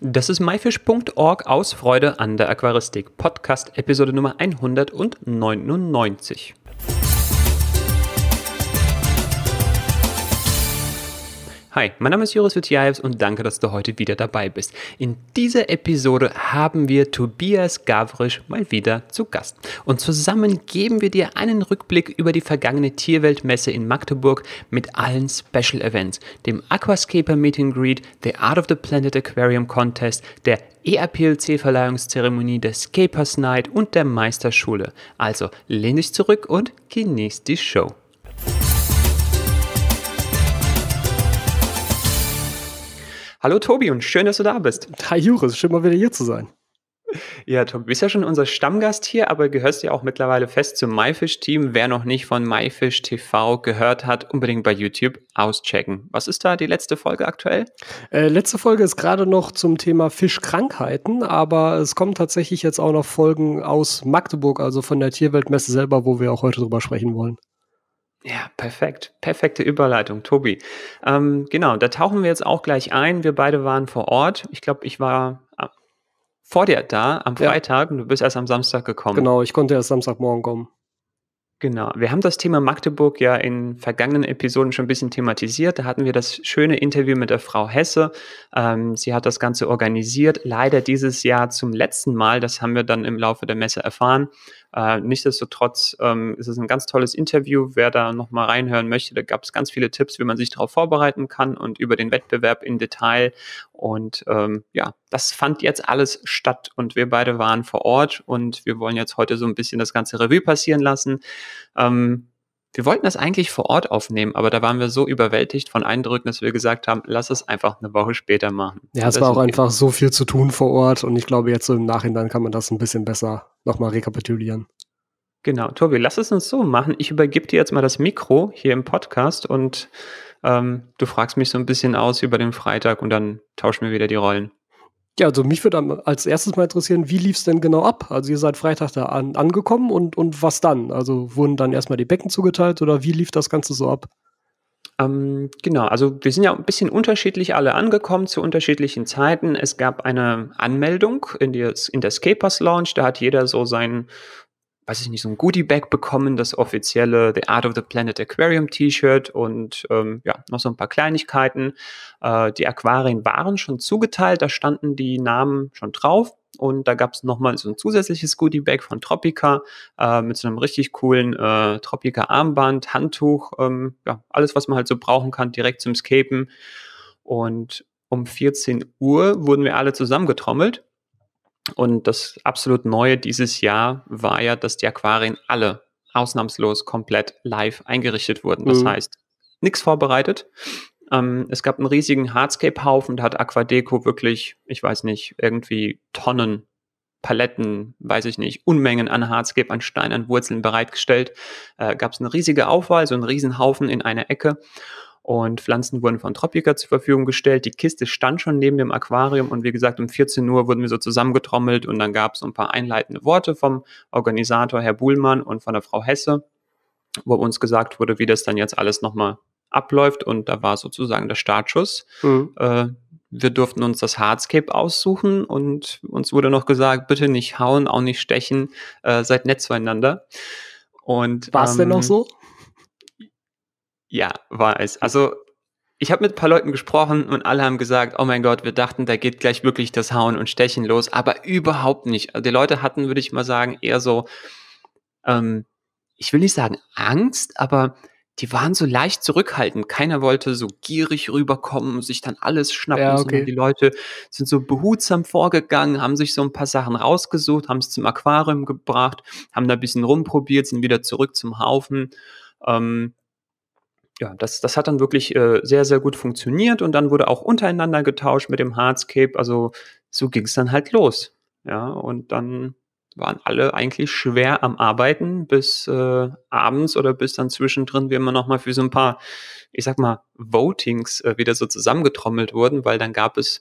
Das ist myfish.org aus Freude an der Aquaristik, Podcast Episode Nummer 199. Hi, mein Name ist Joris Jutjaevs und danke, dass du heute wieder dabei bist. In dieser Episode haben wir Tobias Gavrisch mal wieder zu Gast. Und zusammen geben wir dir einen Rückblick über die vergangene Tierweltmesse in Magdeburg mit allen Special Events, dem Aquascaper Meet and Greet, The Art of the Planet Aquarium Contest, der erplc verleihungszeremonie der Scapers Night und der Meisterschule. Also lehn dich zurück und genieß die Show. Hallo Tobi und schön, dass du da bist. Hi Juris, schön mal wieder hier zu sein. Ja, Tobi, bist ja schon unser Stammgast hier, aber gehörst ja auch mittlerweile fest zum MyFish-Team. Wer noch nicht von MyFish TV gehört hat, unbedingt bei YouTube auschecken. Was ist da die letzte Folge aktuell? Äh, letzte Folge ist gerade noch zum Thema Fischkrankheiten, aber es kommen tatsächlich jetzt auch noch Folgen aus Magdeburg, also von der Tierweltmesse selber, wo wir auch heute drüber sprechen wollen. Ja, perfekt. Perfekte Überleitung, Tobi. Ähm, genau, da tauchen wir jetzt auch gleich ein. Wir beide waren vor Ort. Ich glaube, ich war äh, vor dir da am Freitag ja. und du bist erst am Samstag gekommen. Genau, ich konnte erst Samstagmorgen kommen. Genau. Wir haben das Thema Magdeburg ja in vergangenen Episoden schon ein bisschen thematisiert. Da hatten wir das schöne Interview mit der Frau Hesse. Ähm, sie hat das Ganze organisiert. Leider dieses Jahr zum letzten Mal. Das haben wir dann im Laufe der Messe erfahren. Äh, nichtsdestotrotz ähm, ist es ein ganz tolles Interview. Wer da nochmal reinhören möchte, da gab es ganz viele Tipps, wie man sich darauf vorbereiten kann und über den Wettbewerb im Detail. Und ähm, ja, das fand jetzt alles statt und wir beide waren vor Ort und wir wollen jetzt heute so ein bisschen das ganze Revue passieren lassen. Ähm, wir wollten das eigentlich vor Ort aufnehmen, aber da waren wir so überwältigt von Eindrücken, dass wir gesagt haben, lass es einfach eine Woche später machen. Ja, es war auch einfach so viel zu tun vor Ort und ich glaube, jetzt so im Nachhinein kann man das ein bisschen besser nochmal rekapitulieren. Genau, Tobi, lass es uns so machen. Ich übergebe dir jetzt mal das Mikro hier im Podcast und ähm, du fragst mich so ein bisschen aus über den Freitag und dann tauschen wir wieder die Rollen. Ja, also mich würde als erstes mal interessieren, wie lief es denn genau ab? Also ihr seid Freitag da an, angekommen und, und was dann? Also wurden dann erstmal die Becken zugeteilt oder wie lief das Ganze so ab? Ähm, genau, also wir sind ja ein bisschen unterschiedlich alle angekommen zu unterschiedlichen Zeiten. Es gab eine Anmeldung in, die, in der Skapers Lounge, da hat jeder so sein, weiß ich nicht, so ein Goodie-Bag bekommen, das offizielle The Art of the Planet Aquarium T-Shirt und ähm, ja, noch so ein paar Kleinigkeiten. Äh, die Aquarien waren schon zugeteilt, da standen die Namen schon drauf. Und da gab es nochmal so ein zusätzliches Goodie-Bag von Tropica äh, mit so einem richtig coolen äh, Tropica-Armband, Handtuch, ähm, ja, alles, was man halt so brauchen kann, direkt zum Scapen. Und um 14 Uhr wurden wir alle zusammengetrommelt und das absolut Neue dieses Jahr war ja, dass die Aquarien alle ausnahmslos komplett live eingerichtet wurden. Das mhm. heißt, nichts vorbereitet. Ähm, es gab einen riesigen Hardscape-Haufen, da hat Aquadeco wirklich, ich weiß nicht, irgendwie Tonnen, Paletten, weiß ich nicht, Unmengen an Hardscape, an Steinen, an Wurzeln bereitgestellt. Äh, gab es eine riesige Aufwahl, so einen Riesenhaufen in einer Ecke und Pflanzen wurden von Tropica zur Verfügung gestellt. Die Kiste stand schon neben dem Aquarium und wie gesagt, um 14 Uhr wurden wir so zusammengetrommelt und dann gab es ein paar einleitende Worte vom Organisator Herr Buhlmann und von der Frau Hesse, wo uns gesagt wurde, wie das dann jetzt alles nochmal abläuft und da war sozusagen der Startschuss. Mhm. Äh, wir durften uns das Hardscape aussuchen und uns wurde noch gesagt, bitte nicht hauen, auch nicht stechen, äh, seid nett zueinander. Und war es ähm, denn noch ähm, so? Ja, war es. Hm. Also ich habe mit ein paar Leuten gesprochen und alle haben gesagt, oh mein Gott, wir dachten, da geht gleich wirklich das Hauen und Stechen los, aber überhaupt nicht. Also, die Leute hatten, würde ich mal sagen, eher so, ähm, ich will nicht sagen Angst, aber die waren so leicht zurückhaltend. Keiner wollte so gierig rüberkommen und sich dann alles schnappen, ja, okay. die Leute sind so behutsam vorgegangen, haben sich so ein paar Sachen rausgesucht, haben es zum Aquarium gebracht, haben da ein bisschen rumprobiert, sind wieder zurück zum Haufen. Ähm, ja, das, das hat dann wirklich äh, sehr, sehr gut funktioniert und dann wurde auch untereinander getauscht mit dem Hardscape. Also so ging es dann halt los. Ja, und dann waren alle eigentlich schwer am Arbeiten bis äh, abends oder bis dann zwischendrin wie immer nochmal für so ein paar, ich sag mal, Votings äh, wieder so zusammengetrommelt wurden, weil dann gab es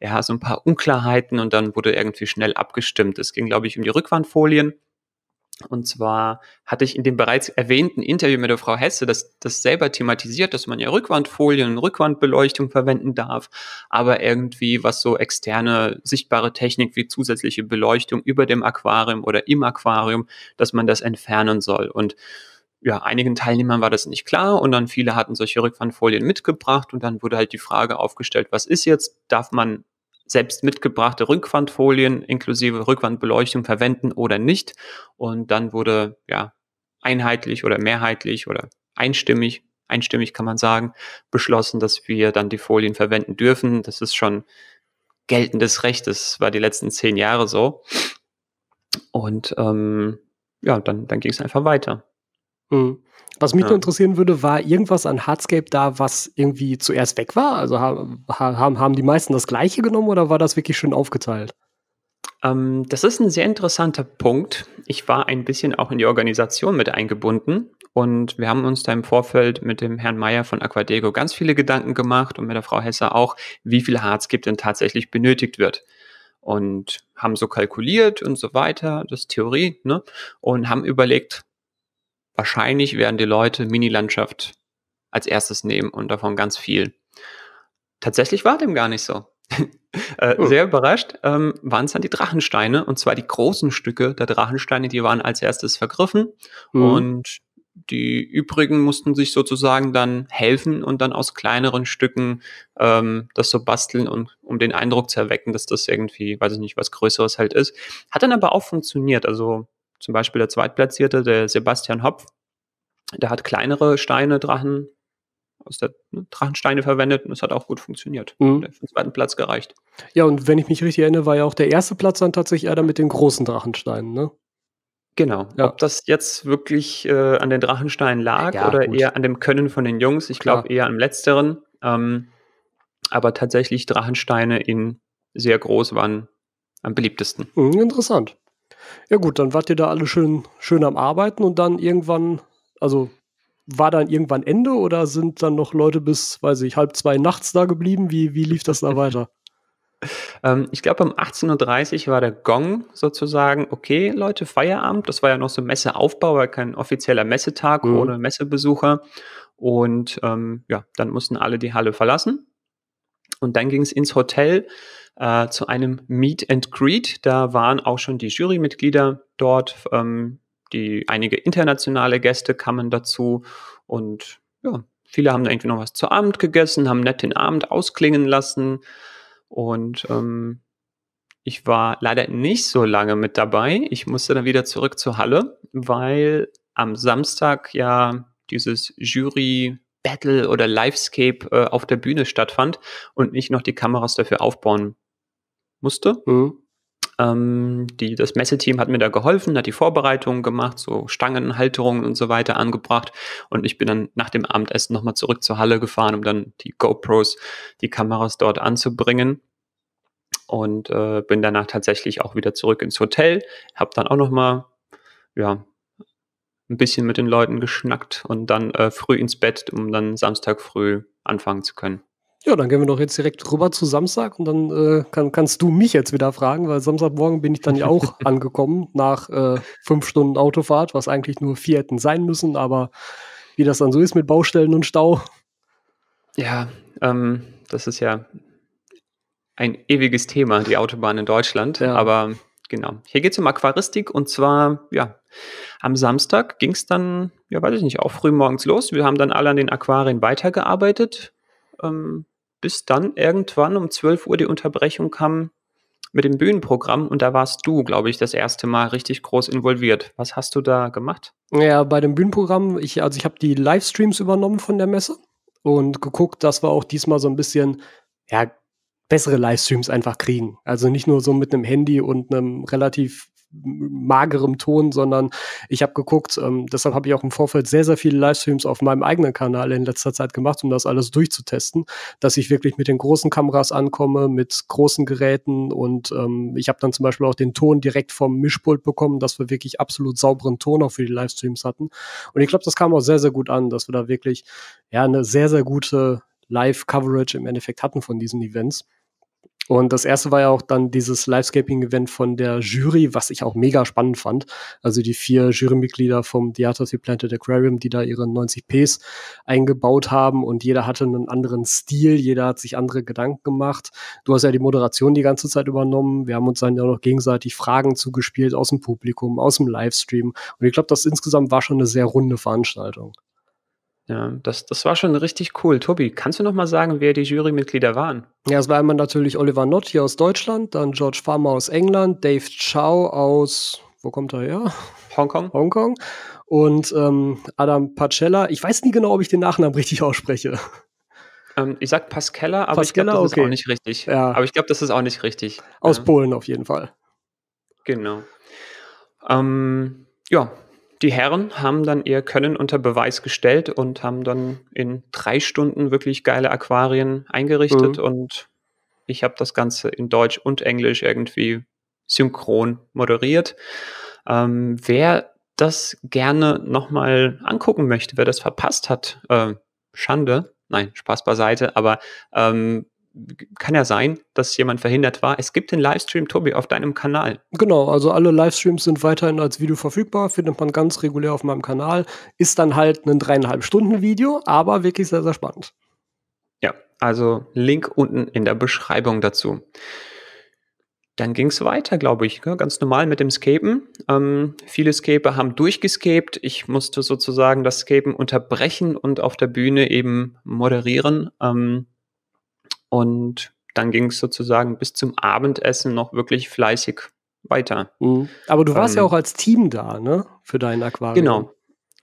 ja so ein paar Unklarheiten und dann wurde irgendwie schnell abgestimmt. Es ging, glaube ich, um die Rückwandfolien und zwar hatte ich in dem bereits erwähnten Interview mit der Frau Hesse das, das selber thematisiert, dass man ja Rückwandfolien und Rückwandbeleuchtung verwenden darf, aber irgendwie was so externe sichtbare Technik wie zusätzliche Beleuchtung über dem Aquarium oder im Aquarium, dass man das entfernen soll. Und ja, einigen Teilnehmern war das nicht klar und dann viele hatten solche Rückwandfolien mitgebracht und dann wurde halt die Frage aufgestellt, was ist jetzt? Darf man selbst mitgebrachte Rückwandfolien inklusive Rückwandbeleuchtung verwenden oder nicht. Und dann wurde ja einheitlich oder mehrheitlich oder einstimmig, einstimmig kann man sagen, beschlossen, dass wir dann die Folien verwenden dürfen. Das ist schon geltendes Recht. Das war die letzten zehn Jahre so. Und ähm, ja, dann, dann ging es einfach weiter. Mhm. Was mich ja. nur interessieren würde, war irgendwas an Hardscape da, was irgendwie zuerst weg war? Also haben, haben, die meisten das gleiche genommen oder war das wirklich schön aufgeteilt? Ähm, das ist ein sehr interessanter Punkt. Ich war ein bisschen auch in die Organisation mit eingebunden und wir haben uns da im Vorfeld mit dem Herrn Meyer von Aquadego ganz viele Gedanken gemacht und mit der Frau Hesse auch, wie viel Hardscape denn tatsächlich benötigt wird und haben so kalkuliert und so weiter, das ist Theorie, ne? Und haben überlegt, wahrscheinlich werden die Leute Mini-Landschaft als erstes nehmen und davon ganz viel. Tatsächlich war dem gar nicht so. äh, oh. Sehr überrascht ähm, waren es dann die Drachensteine und zwar die großen Stücke der Drachensteine, die waren als erstes vergriffen mhm. und die übrigen mussten sich sozusagen dann helfen und dann aus kleineren Stücken ähm, das so basteln und um den Eindruck zu erwecken, dass das irgendwie, weiß ich nicht, was Größeres halt ist. Hat dann aber auch funktioniert. Also zum Beispiel der Zweitplatzierte, der Sebastian Hopf, der hat kleinere Steine, Drachen, aus der ne, Drachensteine verwendet und es hat auch gut funktioniert. Mhm. Der für den zweiten Platz gereicht. Ja, und wenn ich mich richtig erinnere, war ja auch der erste Platz dann tatsächlich eher dann mit den großen Drachensteinen, ne? Genau. Ja. Ob das jetzt wirklich äh, an den Drachensteinen lag ja, oder gut. eher an dem Können von den Jungs, ich glaube eher am letzteren. Ähm, aber tatsächlich Drachensteine in sehr groß waren am beliebtesten. Mhm, interessant. Ja gut, dann wart ihr da alle schön, schön am Arbeiten und dann irgendwann, also war dann irgendwann Ende oder sind dann noch Leute bis, weiß ich, halb zwei nachts da geblieben? Wie, wie lief das da weiter? Ähm, ich glaube, um 18.30 Uhr war der Gong sozusagen, okay, Leute, Feierabend. Das war ja noch so Messeaufbau, war kein offizieller Messetag mhm. ohne Messebesucher. Und ähm, ja, dann mussten alle die Halle verlassen. Und dann ging es ins Hotel äh, zu einem Meet and Greet. Da waren auch schon die Jurymitglieder dort. Ähm, die einige internationale Gäste kamen dazu und ja, viele haben da irgendwie noch was zu Abend gegessen, haben nett den Abend ausklingen lassen und ähm, ich war leider nicht so lange mit dabei. Ich musste dann wieder zurück zur Halle, weil am Samstag ja dieses Jury Battle oder Livescape äh, auf der Bühne stattfand und ich noch die Kameras dafür aufbauen musste. Mhm. Ähm, die, das Messeteam hat mir da geholfen, hat die Vorbereitungen gemacht, so Stangenhalterungen und so weiter angebracht. Und ich bin dann nach dem Abendessen nochmal zurück zur Halle gefahren, um dann die GoPros, die Kameras dort anzubringen. Und äh, bin danach tatsächlich auch wieder zurück ins Hotel. Hab dann auch nochmal, ja, ein bisschen mit den Leuten geschnackt und dann äh, früh ins Bett, um dann Samstag früh anfangen zu können. Ja, dann gehen wir doch jetzt direkt rüber zu Samstag und dann äh, kann, kannst du mich jetzt wieder fragen, weil Samstagmorgen bin ich dann ja auch angekommen nach äh, fünf Stunden Autofahrt, was eigentlich nur vier hätten sein müssen, aber wie das dann so ist mit Baustellen und Stau. Ja, ähm, das ist ja ein ewiges Thema, die Autobahn in Deutschland, ja. aber genau. Hier geht es um Aquaristik und zwar, ja, am Samstag ging es dann, ja, weiß ich nicht, auch früh morgens los. Wir haben dann alle an den Aquarien weitergearbeitet ähm, bis dann irgendwann um 12 Uhr die Unterbrechung kam mit dem Bühnenprogramm und da warst du, glaube ich, das erste Mal richtig groß involviert. Was hast du da gemacht? Ja, bei dem Bühnenprogramm, ich, also ich habe die Livestreams übernommen von der Messe und geguckt, dass wir auch diesmal so ein bisschen, ja, bessere Livestreams einfach kriegen. Also nicht nur so mit einem Handy und einem relativ magerem Ton, sondern ich habe geguckt, ähm, deshalb habe ich auch im Vorfeld sehr, sehr viele Livestreams auf meinem eigenen Kanal in letzter Zeit gemacht, um das alles durchzutesten, dass ich wirklich mit den großen Kameras ankomme, mit großen Geräten und ähm, ich habe dann zum Beispiel auch den Ton direkt vom Mischpult bekommen, dass wir wirklich absolut sauberen Ton auch für die Livestreams hatten. Und ich glaube, das kam auch sehr, sehr gut an, dass wir da wirklich ja eine sehr, sehr gute Live-Coverage im Endeffekt hatten von diesen Events. Und das erste war ja auch dann dieses Livescaping-Event von der Jury, was ich auch mega spannend fand. Also die vier Jurymitglieder vom Theater of the Planted Aquarium, die da ihre 90 Ps eingebaut haben und jeder hatte einen anderen Stil, jeder hat sich andere Gedanken gemacht. Du hast ja die Moderation die ganze Zeit übernommen. Wir haben uns dann ja noch gegenseitig Fragen zugespielt aus dem Publikum, aus dem Livestream. Und ich glaube, das insgesamt war schon eine sehr runde Veranstaltung. Ja, das, das war schon richtig cool. Tobi, kannst du noch mal sagen, wer die Jurymitglieder waren? Ja, es war einmal natürlich Oliver Nott hier aus Deutschland, dann George Farmer aus England, Dave Chow aus, wo kommt er her? Hongkong. Hongkong. Und ähm, Adam Pacella. Ich weiß nie genau, ob ich den Nachnamen richtig ausspreche. Ähm, ich sag Pascella, aber Pascella, ich glaube, das okay. ist auch nicht richtig. Ja. Aber ich glaube, das ist auch nicht richtig. Aus ähm. Polen auf jeden Fall. Genau. Ähm, ja, die Herren haben dann ihr Können unter Beweis gestellt und haben dann in drei Stunden wirklich geile Aquarien eingerichtet mhm. und ich habe das Ganze in Deutsch und Englisch irgendwie synchron moderiert. Ähm, wer das gerne nochmal angucken möchte, wer das verpasst hat, äh, Schande, nein, Spaß beiseite, aber ähm, kann ja sein, dass jemand verhindert war. Es gibt den Livestream, Tobi, auf deinem Kanal. Genau, also alle Livestreams sind weiterhin als Video verfügbar, findet man ganz regulär auf meinem Kanal. Ist dann halt ein dreieinhalb Stunden Video, aber wirklich sehr, sehr spannend. Ja, also Link unten in der Beschreibung dazu. Dann ging es weiter, glaube ich, ne? ganz normal mit dem Scapen. Ähm, viele Scaper haben durchgescaped. Ich musste sozusagen das Scapen unterbrechen und auf der Bühne eben moderieren. Ähm, und dann ging es sozusagen bis zum Abendessen noch wirklich fleißig weiter. Mhm. Aber du warst ähm, ja auch als Team da, ne? Für dein Aquarium. Genau.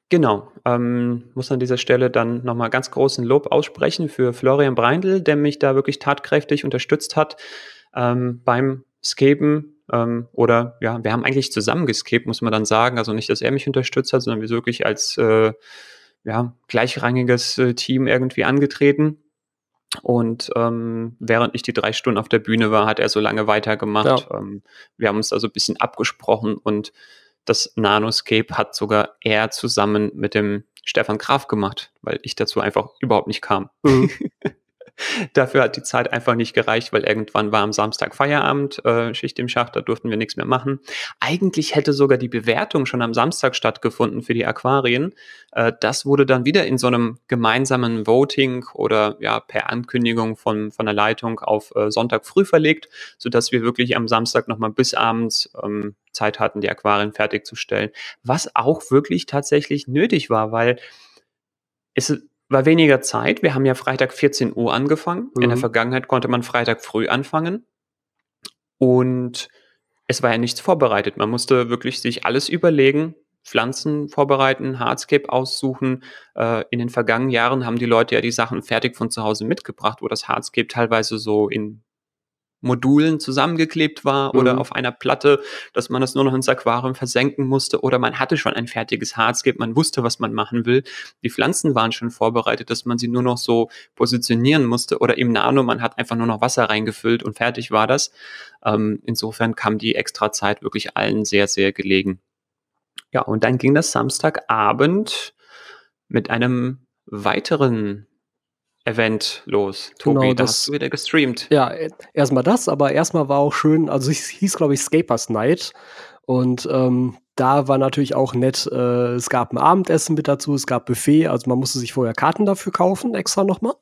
Genau. Ähm, muss an dieser Stelle dann nochmal ganz großen Lob aussprechen für Florian Breindl, der mich da wirklich tatkräftig unterstützt hat ähm, beim Scapen. Ähm, oder ja, wir haben eigentlich zusammen gescapt, muss man dann sagen. Also nicht, dass er mich unterstützt hat, sondern wir sind wirklich als äh, ja, gleichrangiges äh, Team irgendwie angetreten. Und ähm, während ich die drei Stunden auf der Bühne war, hat er so lange weitergemacht. Ja. Ähm, wir haben uns also ein bisschen abgesprochen und das Nanoscape hat sogar er zusammen mit dem Stefan Graf gemacht, weil ich dazu einfach überhaupt nicht kam. Mhm. Dafür hat die Zeit einfach nicht gereicht, weil irgendwann war am Samstag Feierabend, äh, Schicht im Schacht, da durften wir nichts mehr machen. Eigentlich hätte sogar die Bewertung schon am Samstag stattgefunden für die Aquarien. Äh, das wurde dann wieder in so einem gemeinsamen Voting oder ja per Ankündigung von, von der Leitung auf äh, Sonntag früh verlegt, sodass wir wirklich am Samstag nochmal bis abends ähm, Zeit hatten, die Aquarien fertigzustellen. Was auch wirklich tatsächlich nötig war, weil es war weniger Zeit. Wir haben ja Freitag 14 Uhr angefangen. Mhm. In der mhm. Vergangenheit konnte man Freitag früh anfangen. Und es war ja nichts vorbereitet. Man musste wirklich sich alles überlegen, Pflanzen vorbereiten, Hardscape aussuchen. Äh, in den vergangenen Jahren haben die Leute ja die Sachen fertig von zu Hause mitgebracht, wo das Hardscape teilweise so in Modulen zusammengeklebt war mhm. oder auf einer Platte, dass man das nur noch ins Aquarium versenken musste oder man hatte schon ein fertiges Hardscape, man wusste, was man machen will. Die Pflanzen waren schon vorbereitet, dass man sie nur noch so positionieren musste oder im Nano, man hat einfach nur noch Wasser reingefüllt und fertig war das. Ähm, insofern kam die extra Zeit wirklich allen sehr, sehr gelegen. Ja, und dann ging das Samstagabend mit einem weiteren eventlos. Tobi, genau, das, hast du wieder gestreamt. Ja, e, erstmal das, aber erstmal war auch schön, also es hieß, glaube ich, Scapers Night. Und ähm, da war natürlich auch nett, äh, es gab ein Abendessen mit dazu, es gab Buffet, also man musste sich vorher Karten dafür kaufen, extra nochmal.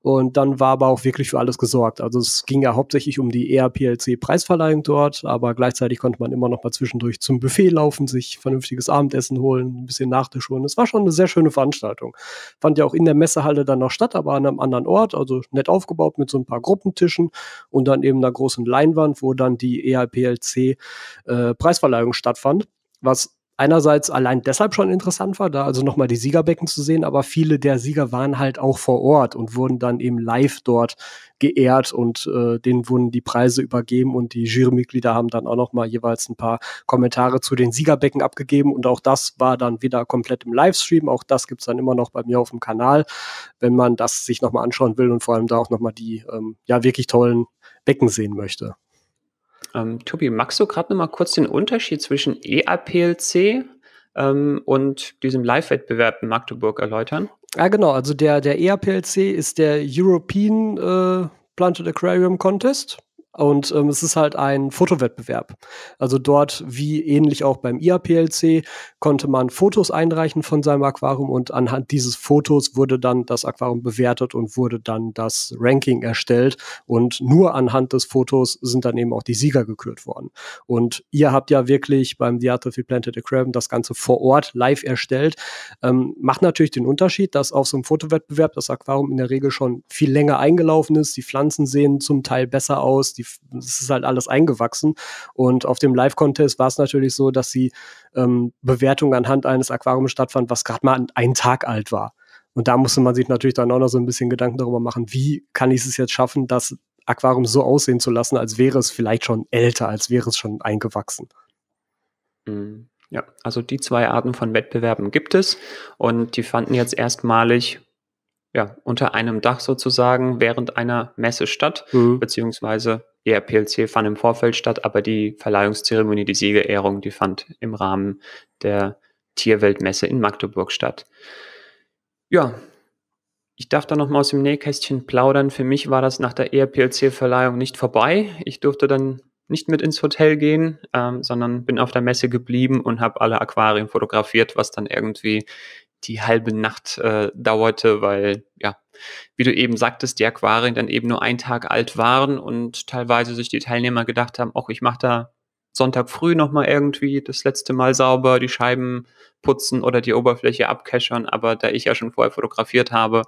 Und dann war aber auch wirklich für alles gesorgt. Also es ging ja hauptsächlich um die ERPLC-Preisverleihung dort, aber gleichzeitig konnte man immer noch mal zwischendurch zum Buffet laufen, sich vernünftiges Abendessen holen, ein bisschen Nachtisch holen. Es war schon eine sehr schöne Veranstaltung. Fand ja auch in der Messehalle dann noch statt, aber an einem anderen Ort, also nett aufgebaut mit so ein paar Gruppentischen und dann eben einer großen Leinwand, wo dann die ERPLC-Preisverleihung äh, stattfand was einerseits allein deshalb schon interessant war, da also nochmal die Siegerbecken zu sehen, aber viele der Sieger waren halt auch vor Ort und wurden dann eben live dort geehrt und äh, denen wurden die Preise übergeben und die Jurymitglieder haben dann auch nochmal jeweils ein paar Kommentare zu den Siegerbecken abgegeben und auch das war dann wieder komplett im Livestream. Auch das gibt's dann immer noch bei mir auf dem Kanal, wenn man das sich nochmal anschauen will und vor allem da auch nochmal die ähm, ja wirklich tollen Becken sehen möchte. Ähm, Tobi, magst du gerade noch mal kurz den Unterschied zwischen EAPLC ähm, und diesem Live-Wettbewerb in Magdeburg erläutern? Ja, genau. Also der, der EAPLC ist der European äh, Planted Aquarium Contest. Und ähm, es ist halt ein Fotowettbewerb. Also dort, wie ähnlich auch beim IAPLC, konnte man Fotos einreichen von seinem Aquarium und anhand dieses Fotos wurde dann das Aquarium bewertet und wurde dann das Ranking erstellt. Und nur anhand des Fotos sind dann eben auch die Sieger gekürt worden. Und ihr habt ja wirklich beim The Art of the Planted Aquarium das Ganze vor Ort live erstellt. Ähm, macht natürlich den Unterschied, dass auf so einem Fotowettbewerb das Aquarium in der Regel schon viel länger eingelaufen ist. Die Pflanzen sehen zum Teil besser aus. Die es ist halt alles eingewachsen. Und auf dem Live-Contest war es natürlich so, dass die ähm, Bewertung anhand eines Aquariums stattfand, was gerade mal einen Tag alt war. Und da musste man sich natürlich dann auch noch so ein bisschen Gedanken darüber machen, wie kann ich es jetzt schaffen, das Aquarium so aussehen zu lassen, als wäre es vielleicht schon älter, als wäre es schon eingewachsen. Mhm. Ja, also die zwei Arten von Wettbewerben gibt es und die fanden jetzt erstmalig ja, unter einem Dach sozusagen während einer Messe statt, mhm. beziehungsweise ERPLC fand im Vorfeld statt, aber die Verleihungszeremonie, die Siegerehrung, die fand im Rahmen der Tierweltmesse in Magdeburg statt. Ja, ich darf da nochmal aus dem Nähkästchen plaudern. Für mich war das nach der ERPLC-Verleihung nicht vorbei. Ich durfte dann nicht mit ins Hotel gehen, ähm, sondern bin auf der Messe geblieben und habe alle Aquarien fotografiert, was dann irgendwie die halbe Nacht äh, dauerte, weil ja, wie du eben sagtest, die Aquarien dann eben nur einen Tag alt waren und teilweise sich die Teilnehmer gedacht haben, ach, ich mache da Sonntag früh nochmal irgendwie das letzte Mal sauber, die Scheiben putzen oder die Oberfläche abkeschern, aber da ich ja schon vorher fotografiert habe,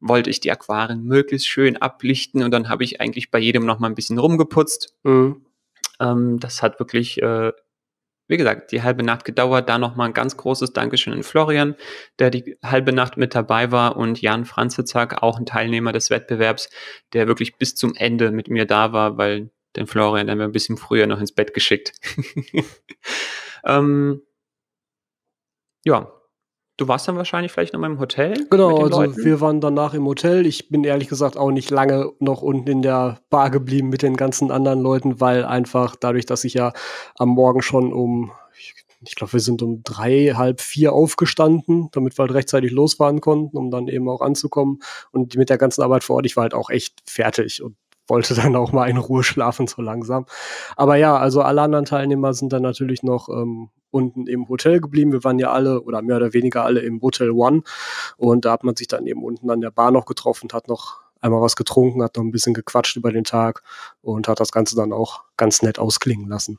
wollte ich die Aquarien möglichst schön ablichten und dann habe ich eigentlich bei jedem nochmal ein bisschen rumgeputzt. Mhm. Ähm, das hat wirklich äh, wie gesagt, die halbe Nacht gedauert. Da nochmal ein ganz großes Dankeschön an Florian, der die halbe Nacht mit dabei war und Jan Franzitzak, auch ein Teilnehmer des Wettbewerbs, der wirklich bis zum Ende mit mir da war, weil den Florian haben wir ein bisschen früher noch ins Bett geschickt. ähm, ja, Du warst dann wahrscheinlich vielleicht noch mal im Hotel? Genau, also Leuten. wir waren danach im Hotel. Ich bin ehrlich gesagt auch nicht lange noch unten in der Bar geblieben mit den ganzen anderen Leuten, weil einfach dadurch, dass ich ja am Morgen schon um, ich, ich glaube, wir sind um drei, halb vier aufgestanden, damit wir halt rechtzeitig losfahren konnten, um dann eben auch anzukommen. Und mit der ganzen Arbeit vor Ort, ich war halt auch echt fertig und wollte dann auch mal in Ruhe schlafen, so langsam. Aber ja, also alle anderen Teilnehmer sind dann natürlich noch ähm, unten im Hotel geblieben. Wir waren ja alle oder mehr oder weniger alle im Hotel One. Und da hat man sich dann eben unten an der Bar noch getroffen, hat noch einmal was getrunken, hat noch ein bisschen gequatscht über den Tag und hat das Ganze dann auch ganz nett ausklingen lassen.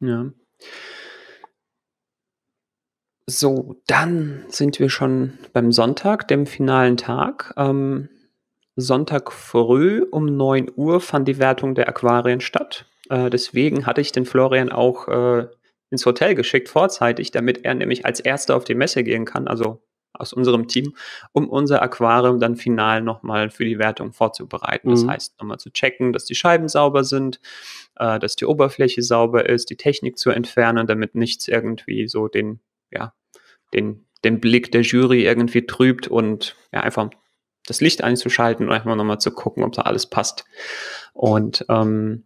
Ja. So, dann sind wir schon beim Sonntag, dem finalen Tag. Ähm, Sonntag früh um 9 Uhr fand die Wertung der Aquarien statt. Äh, deswegen hatte ich den Florian auch äh, ins Hotel geschickt vorzeitig, damit er nämlich als Erster auf die Messe gehen kann, also aus unserem Team, um unser Aquarium dann final nochmal für die Wertung vorzubereiten. Mhm. Das heißt, nochmal zu checken, dass die Scheiben sauber sind, äh, dass die Oberfläche sauber ist, die Technik zu entfernen, damit nichts irgendwie so den, ja, den, den Blick der Jury irgendwie trübt und ja, einfach das Licht einzuschalten und einfach nochmal zu gucken, ob da alles passt. Und ähm,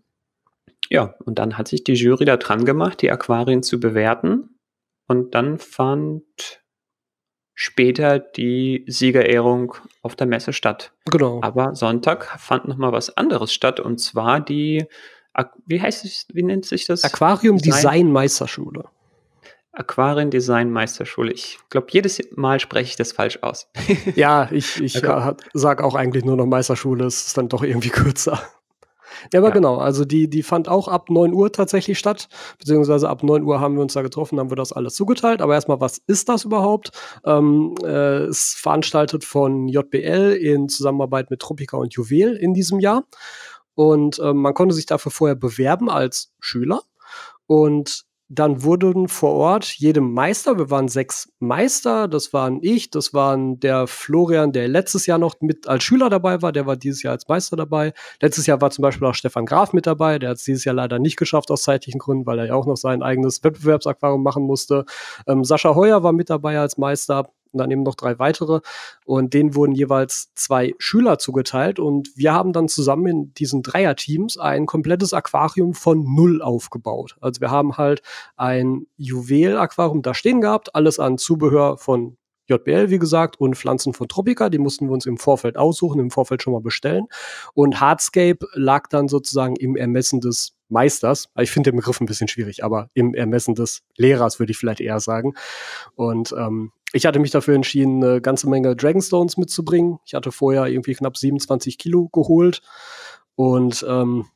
ja, und dann hat sich die Jury da dran gemacht, die Aquarien zu bewerten. Und dann fand später die Siegerehrung auf der Messe statt. Genau. Aber Sonntag fand nochmal was anderes statt und zwar die, wie heißt es, wie nennt sich das? Aquarium Design, Design Meisterschule. Aquariendesign-Meisterschule. Ich glaube, jedes Mal spreche ich das falsch aus. ja, ich, ich okay. Äh, sage auch eigentlich nur noch Meisterschule, es ist dann doch irgendwie kürzer. Ja, aber ja. genau, also die, die fand auch ab 9 Uhr tatsächlich statt, beziehungsweise ab 9 Uhr haben wir uns da getroffen, haben wir das alles zugeteilt. Aber erstmal, was ist das überhaupt? Ähm, äh, ist veranstaltet von JBL in Zusammenarbeit mit Tropica und Juwel in diesem Jahr. Und äh, man konnte sich dafür vorher bewerben als Schüler. Und dann wurden vor Ort jedem Meister, wir waren sechs Meister, das waren ich, das waren der Florian, der letztes Jahr noch mit als Schüler dabei war, der war dieses Jahr als Meister dabei. Letztes Jahr war zum Beispiel auch Stefan Graf mit dabei, der hat es dieses Jahr leider nicht geschafft aus zeitlichen Gründen, weil er ja auch noch sein eigenes Wettbewerbsaquarium machen musste. Ähm, Sascha Heuer war mit dabei als Meister, und dann eben noch drei weitere. Und denen wurden jeweils zwei Schüler zugeteilt. Und wir haben dann zusammen in diesen Dreierteams ein komplettes Aquarium von Null aufgebaut. Also wir haben halt ein Juwel-Aquarium da stehen gehabt, alles an Zubehör von JBL, wie gesagt, und Pflanzen von Tropica. Die mussten wir uns im Vorfeld aussuchen, im Vorfeld schon mal bestellen. Und Hardscape lag dann sozusagen im Ermessen des Meisters. Ich finde den Begriff ein bisschen schwierig, aber im Ermessen des Lehrers würde ich vielleicht eher sagen. Und ähm, ich hatte mich dafür entschieden, eine ganze Menge Dragonstones mitzubringen. Ich hatte vorher irgendwie knapp 27 Kilo geholt. Und ähm,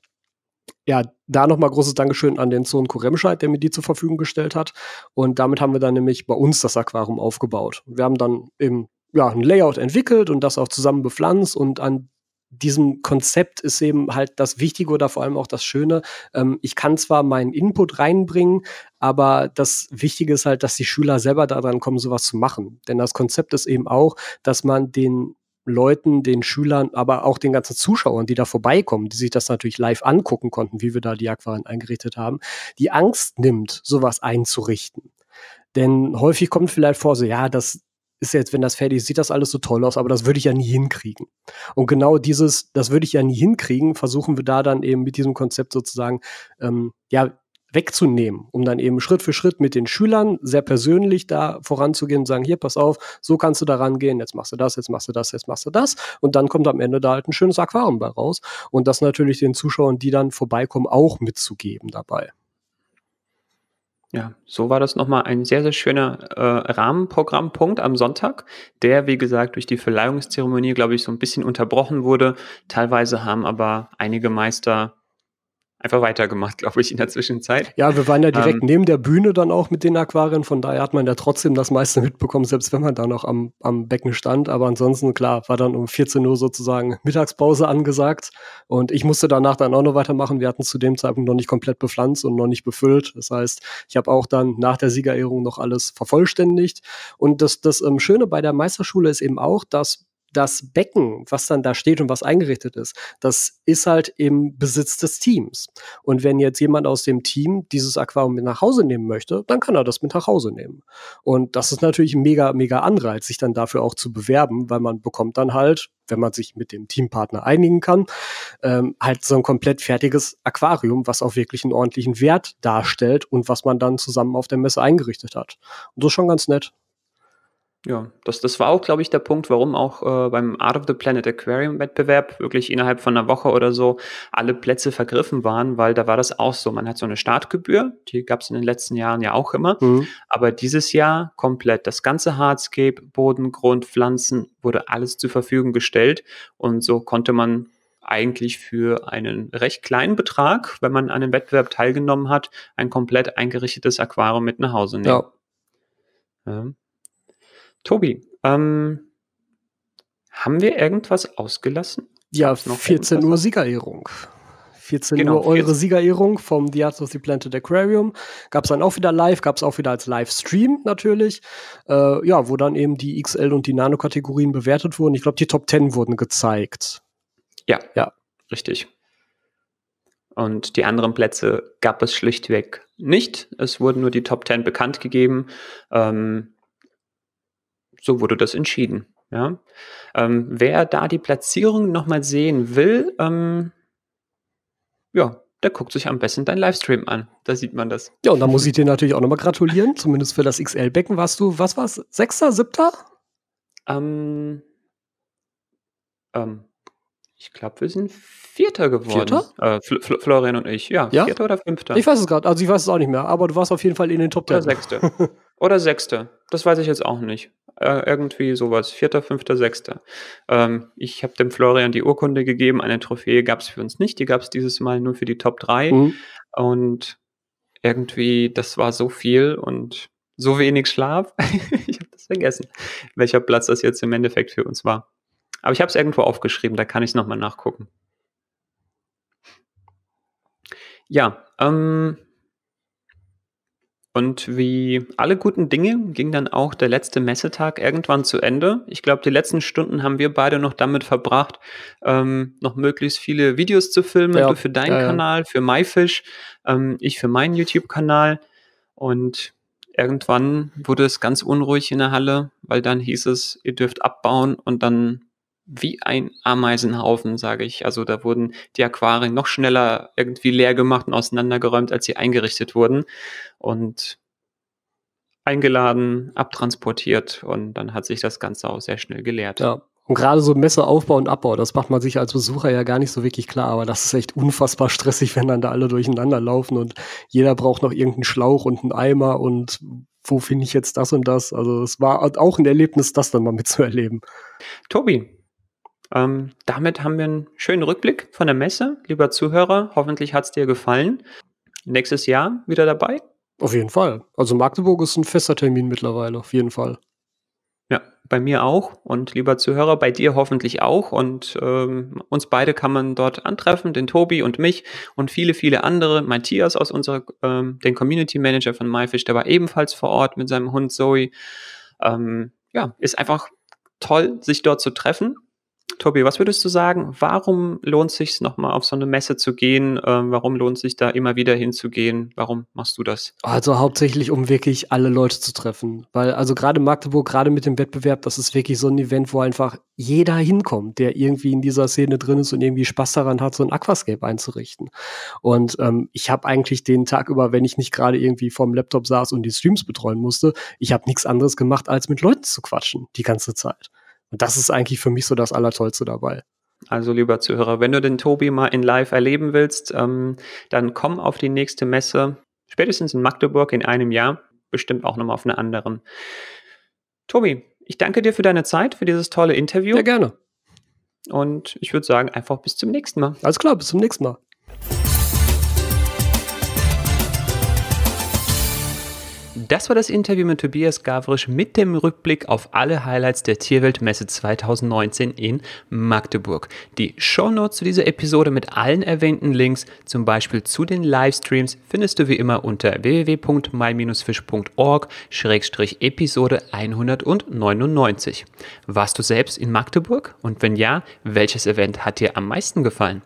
ja, da nochmal großes Dankeschön an den Sohn Kuremscheid, der mir die zur Verfügung gestellt hat. Und damit haben wir dann nämlich bei uns das Aquarium aufgebaut. Wir haben dann eben ja, ein Layout entwickelt und das auch zusammen bepflanzt und an diesem Konzept ist eben halt das Wichtige oder vor allem auch das Schöne. Ähm, ich kann zwar meinen Input reinbringen, aber das Wichtige ist halt, dass die Schüler selber daran kommen, sowas zu machen. Denn das Konzept ist eben auch, dass man den Leuten, den Schülern, aber auch den ganzen Zuschauern, die da vorbeikommen, die sich das natürlich live angucken konnten, wie wir da die Aquarien eingerichtet haben, die Angst nimmt, sowas einzurichten. Denn häufig kommt vielleicht vor, so ja, das, ist jetzt, wenn das fertig ist, sieht das alles so toll aus, aber das würde ich ja nie hinkriegen. Und genau dieses, das würde ich ja nie hinkriegen, versuchen wir da dann eben mit diesem Konzept sozusagen, ähm, ja, wegzunehmen, um dann eben Schritt für Schritt mit den Schülern sehr persönlich da voranzugehen und sagen, hier, pass auf, so kannst du da rangehen, jetzt machst du das, jetzt machst du das, jetzt machst du das. Und dann kommt am Ende da halt ein schönes Aquarium bei raus. Und das natürlich den Zuschauern, die dann vorbeikommen, auch mitzugeben dabei. Ja, so war das nochmal ein sehr, sehr schöner äh, Rahmenprogrammpunkt am Sonntag, der, wie gesagt, durch die Verleihungszeremonie, glaube ich, so ein bisschen unterbrochen wurde. Teilweise haben aber einige Meister einfach weitergemacht, glaube ich, in der Zwischenzeit. Ja, wir waren ja ähm, direkt ähm, neben der Bühne dann auch mit den Aquarien, von daher hat man ja trotzdem das meiste mitbekommen, selbst wenn man da noch am, am Becken stand. Aber ansonsten, klar, war dann um 14 Uhr sozusagen Mittagspause angesagt und ich musste danach dann auch noch weitermachen. Wir hatten zu dem Zeitpunkt noch nicht komplett bepflanzt und noch nicht befüllt. Das heißt, ich habe auch dann nach der Siegerehrung noch alles vervollständigt. Und das, das ähm, Schöne bei der Meisterschule ist eben auch, dass das Becken, was dann da steht und was eingerichtet ist, das ist halt im Besitz des Teams. Und wenn jetzt jemand aus dem Team dieses Aquarium mit nach Hause nehmen möchte, dann kann er das mit nach Hause nehmen. Und das ist natürlich ein mega, mega Anreiz, sich dann dafür auch zu bewerben, weil man bekommt dann halt, wenn man sich mit dem Teampartner einigen kann, ähm, halt so ein komplett fertiges Aquarium, was auch wirklich einen ordentlichen Wert darstellt und was man dann zusammen auf der Messe eingerichtet hat. Und das ist schon ganz nett. Ja, das, das war auch, glaube ich, der Punkt, warum auch äh, beim Art of the Planet Aquarium Wettbewerb wirklich innerhalb von einer Woche oder so alle Plätze vergriffen waren, weil da war das auch so. Man hat so eine Startgebühr, die gab es in den letzten Jahren ja auch immer, mhm. aber dieses Jahr komplett. Das ganze Hardscape, Boden, Grund, Pflanzen wurde alles zur Verfügung gestellt und so konnte man eigentlich für einen recht kleinen Betrag, wenn man an dem Wettbewerb teilgenommen hat, ein komplett eingerichtetes Aquarium mit nach Hause nehmen. Ja. ja. Tobi, ähm, haben wir irgendwas ausgelassen? Ja, 14 Uhr Siegerehrung. 14 genau, Uhr eure 14. Siegerehrung vom The Arts of the Planted Aquarium. Gab es dann auch wieder live, gab es auch wieder als Livestream natürlich. Äh, ja, wo dann eben die XL und die Nano-Kategorien bewertet wurden. Ich glaube, die Top 10 wurden gezeigt. Ja, ja. Richtig. Und die anderen Plätze gab es schlichtweg nicht. Es wurden nur die Top 10 bekannt gegeben. Ähm, so wurde das entschieden. Ja. Ähm, wer da die Platzierung nochmal sehen will, ähm, ja, der guckt sich am besten deinen Livestream an. Da sieht man das. Ja, und da muss ich dir natürlich auch nochmal gratulieren. Zumindest für das XL-Becken warst du, was war's? Sechster, siebter? Ähm, ähm, ich glaube, wir sind Vierter geworden. Vierter? Äh, Fl Florian und ich, ja, ja, Vierter oder Fünfter? Ich weiß es gerade, also ich weiß es auch nicht mehr, aber du warst auf jeden Fall in den Top Ten. Oder Sechste. oder Sechste. Das weiß ich jetzt auch nicht. Äh, irgendwie sowas, vierter, fünfter, sechster. Ähm, ich habe dem Florian die Urkunde gegeben, eine Trophäe gab es für uns nicht, die gab es dieses Mal nur für die Top 3 mhm. und irgendwie, das war so viel und so wenig Schlaf. ich habe das vergessen, welcher Platz das jetzt im Endeffekt für uns war. Aber ich habe es irgendwo aufgeschrieben, da kann ich es nochmal nachgucken. Ja, ähm, und wie alle guten Dinge ging dann auch der letzte Messetag irgendwann zu Ende. Ich glaube, die letzten Stunden haben wir beide noch damit verbracht, ähm, noch möglichst viele Videos zu filmen. Ja. Du für deinen ja, ja. Kanal, für MyFish, ähm, ich für meinen YouTube-Kanal. Und irgendwann wurde es ganz unruhig in der Halle, weil dann hieß es, ihr dürft abbauen und dann wie ein Ameisenhaufen, sage ich. Also da wurden die Aquarien noch schneller irgendwie leer gemacht und auseinandergeräumt, als sie eingerichtet wurden. Und eingeladen, abtransportiert und dann hat sich das Ganze auch sehr schnell geleert. Ja. Und gerade so Messeaufbau und Abbau, das macht man sich als Besucher ja gar nicht so wirklich klar, aber das ist echt unfassbar stressig, wenn dann da alle durcheinander laufen und jeder braucht noch irgendeinen Schlauch und einen Eimer und wo finde ich jetzt das und das? Also es war auch ein Erlebnis, das dann mal mitzuerleben. Tobi, ähm, damit haben wir einen schönen Rückblick von der Messe. Lieber Zuhörer, hoffentlich hat es dir gefallen. Nächstes Jahr wieder dabei? Auf jeden Fall. Also Magdeburg ist ein fester Termin mittlerweile, auf jeden Fall. Ja, bei mir auch und lieber Zuhörer, bei dir hoffentlich auch. Und ähm, uns beide kann man dort antreffen, den Tobi und mich und viele, viele andere. Matthias aus unserer, ähm, den Community Manager von MyFish, der war ebenfalls vor Ort mit seinem Hund Zoe. Ähm, ja, ist einfach toll, sich dort zu treffen Tobi, was würdest du sagen, warum lohnt es sich nochmal auf so eine Messe zu gehen? Ähm, warum lohnt es sich da immer wieder hinzugehen? Warum machst du das? Also hauptsächlich, um wirklich alle Leute zu treffen. Weil also gerade Magdeburg, gerade mit dem Wettbewerb, das ist wirklich so ein Event, wo einfach jeder hinkommt, der irgendwie in dieser Szene drin ist und irgendwie Spaß daran hat, so ein Aquascape einzurichten. Und ähm, ich habe eigentlich den Tag über, wenn ich nicht gerade irgendwie vorm Laptop saß und die Streams betreuen musste, ich habe nichts anderes gemacht, als mit Leuten zu quatschen die ganze Zeit. Und das ist eigentlich für mich so das Allertollste dabei. Also lieber Zuhörer, wenn du den Tobi mal in Live erleben willst, ähm, dann komm auf die nächste Messe, spätestens in Magdeburg in einem Jahr, bestimmt auch nochmal auf einer anderen. Tobi, ich danke dir für deine Zeit, für dieses tolle Interview. Ja, gerne. Und ich würde sagen, einfach bis zum nächsten Mal. Alles klar, bis zum nächsten Mal. Das war das Interview mit Tobias Gavrisch mit dem Rückblick auf alle Highlights der Tierweltmesse 2019 in Magdeburg. Die Shownotes zu dieser Episode mit allen erwähnten Links, zum Beispiel zu den Livestreams, findest du wie immer unter wwwmai fischorg episode 199. Warst du selbst in Magdeburg? Und wenn ja, welches Event hat dir am meisten gefallen?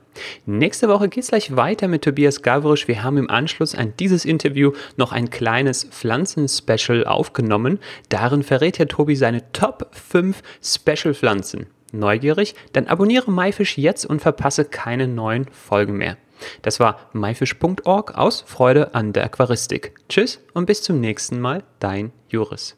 Nächste Woche geht es gleich weiter mit Tobias Gavrisch. Wir haben im Anschluss an dieses Interview noch ein kleines Pflanzen-Special aufgenommen. Darin verrät Herr Tobi seine Top 5 Special-Pflanzen. Neugierig? Dann abonniere Maifisch jetzt und verpasse keine neuen Folgen mehr. Das war maifisch.org aus Freude an der Aquaristik. Tschüss und bis zum nächsten Mal, dein Juris.